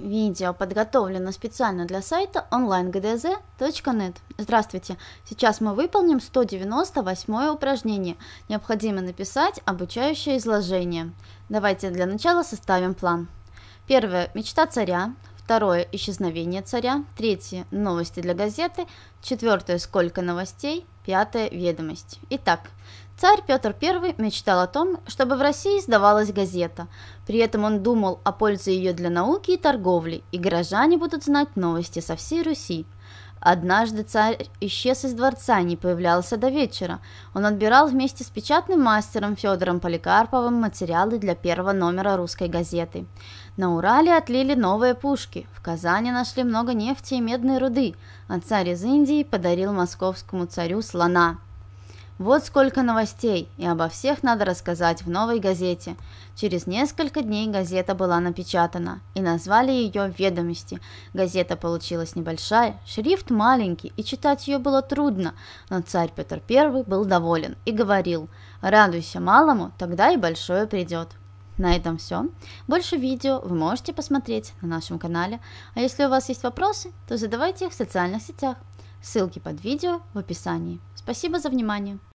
Видео подготовлено специально для сайта onlinegdz.net. Здравствуйте! Сейчас мы выполним 198 упражнение. Необходимо написать обучающее изложение. Давайте для начала составим план. Первое – мечта царя. Второе – исчезновение царя. Третье – новости для газеты. Четвертое – сколько новостей. Пятая ведомость. Итак, царь Петр I мечтал о том, чтобы в России издавалась газета. При этом он думал о пользе ее для науки и торговли, и горожане будут знать новости со всей Руси. Однажды царь исчез из дворца, не появлялся до вечера. Он отбирал вместе с печатным мастером Федором Поликарповым материалы для первого номера русской газеты. На Урале отлили новые пушки, в Казани нашли много нефти и медной руды, а царь из Индии подарил московскому царю слона – вот сколько новостей, и обо всех надо рассказать в новой газете. Через несколько дней газета была напечатана, и назвали ее «Ведомости». Газета получилась небольшая, шрифт маленький, и читать ее было трудно, но царь Петр I был доволен и говорил «Радуйся малому, тогда и большое придет». На этом все. Больше видео вы можете посмотреть на нашем канале, а если у вас есть вопросы, то задавайте их в социальных сетях. Ссылки под видео в описании. Спасибо за внимание!